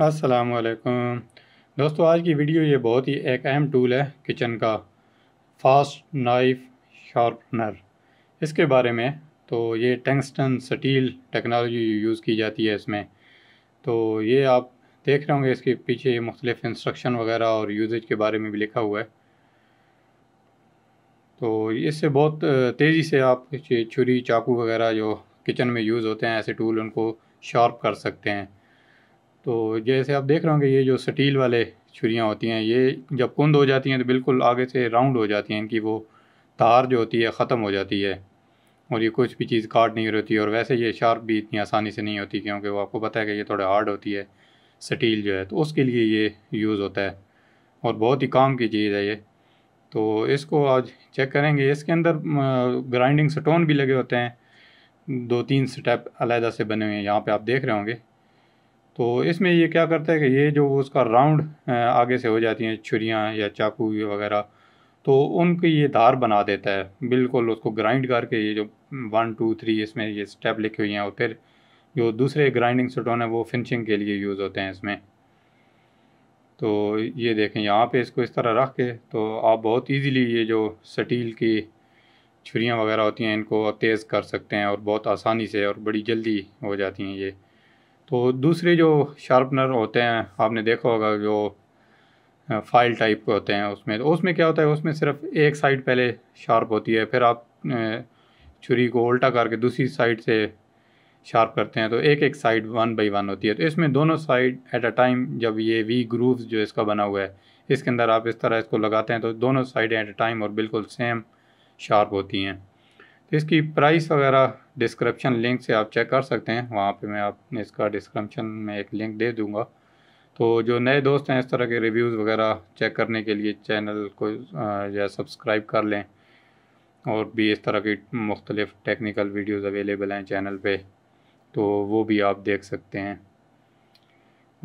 वालेकुम दोस्तों आज की वीडियो ये बहुत ही एक अहम टूल है किचन का फास्ट नाइफ शार्पनर इसके बारे में तो ये टंगस्टन स्टील टेक्नोलॉजी यूज़ की जाती है इसमें तो ये आप देख रहे होंगे इसके पीछे मुख्तलिफ़ इंस्ट्रक्शन वगैरह और यूजेज के बारे में भी लिखा हुआ है तो इससे बहुत तेज़ी से आप छुरी चाकू वगैरह जो किचन में यूज़ होते हैं ऐसे टूल उनको शार्प कर सकते हैं तो जैसे आप देख रहे होंगे ये जो स्टील वाले छुरियाँ होती हैं ये जब कुंद हो जाती हैं तो बिल्कुल आगे से राउंड हो जाती हैं इनकी वो तार जो होती है ख़त्म हो जाती है और ये कुछ भी चीज़ काट नहीं रहती और वैसे ये शार्प भी इतनी आसानी से नहीं होती क्योंकि वो आपको पता है कि ये थोड़ा हार्ड होती है स्टील जो है तो उसके लिए ये यूज़ होता है और बहुत ही काम की चीज़ है ये तो इसको आज चेक करेंगे इसके अंदर ग्राइंडिंग स्टोन भी लगे होते हैं दो तीन स्टेप अलहदा से बने हुए हैं यहाँ पे आप देख रहे होंगे तो इसमें ये क्या करता है कि ये जो उसका राउंड आगे से हो जाती हैं छुरियाँ या चाकू वगैरह तो उनकी ये धार बना देता है बिल्कुल उसको ग्राइंड करके ये जो वन टू थ्री इसमें ये स्टेप लिखी हुई हैं और फिर जो दूसरे ग्राइंडिंग स्टोन है वो फिनिशिंग के लिए यूज़ होते हैं इसमें तो ये देखें यहाँ पे इसको इस तरह रख के तो आप बहुत इजीली ये जो स्टील की छुरियाँ वगैरह होती हैं इनको तेज़ कर सकते हैं और बहुत आसानी से और बड़ी जल्दी हो जाती हैं ये तो दूसरे जो शार्पनर होते हैं आपने देखा होगा जो फाइल टाइप के होते हैं उसमें तो उसमें क्या होता है उसमें सिर्फ एक साइड पहले शार्प होती है फिर आप छुरी को उल्टा करके दूसरी साइड से शार्प करते हैं तो एक एक साइड वन बाई वन होती है तो इसमें दोनों साइड एट अ टाइम जब ये वी ग्रूव जो इसका बना हुआ है इसके अंदर आप इस तरह इसको लगाते हैं तो दोनों साइड एट अ टाइम और बिल्कुल सेम शार्प होती हैं तो इसकी प्राइस वगैरह डिस्क्रिप्शन लिंक से आप चेक कर सकते हैं वहाँ पे मैं आप इसका डिस्क्रिप्शन में एक लिंक दे दूँगा तो जो नए दोस्त हैं इस तरह के रिव्यूज़ वगैरह चेक करने के लिए चैनल को जो है सब्सक्राइब कर लें और भी इस तरह की मुख्तलिफ़ टेक्निकल वीडियोज़ अवेलेबल हैं चैनल पर तो वो भी आप देख सकते हैं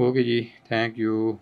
ओके जी थैंक यू